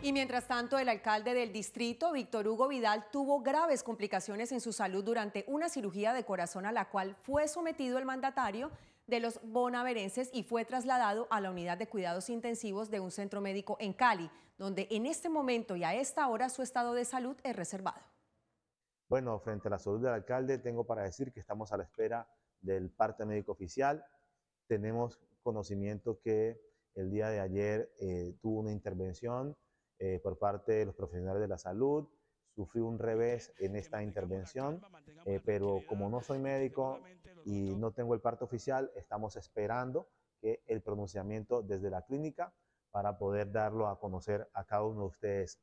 Y mientras tanto, el alcalde del distrito, Víctor Hugo Vidal, tuvo graves complicaciones en su salud durante una cirugía de corazón a la cual fue sometido el mandatario de los bonaverenses y fue trasladado a la unidad de cuidados intensivos de un centro médico en Cali, donde en este momento y a esta hora su estado de salud es reservado. Bueno, frente a la salud del alcalde, tengo para decir que estamos a la espera del parte médico oficial. Tenemos conocimiento que el día de ayer eh, tuvo una intervención eh, por parte de los profesionales de la salud. sufrió un revés en esta intervención, eh, pero como no soy médico y no tengo el parto oficial, estamos esperando que el pronunciamiento desde la clínica para poder darlo a conocer a cada uno de ustedes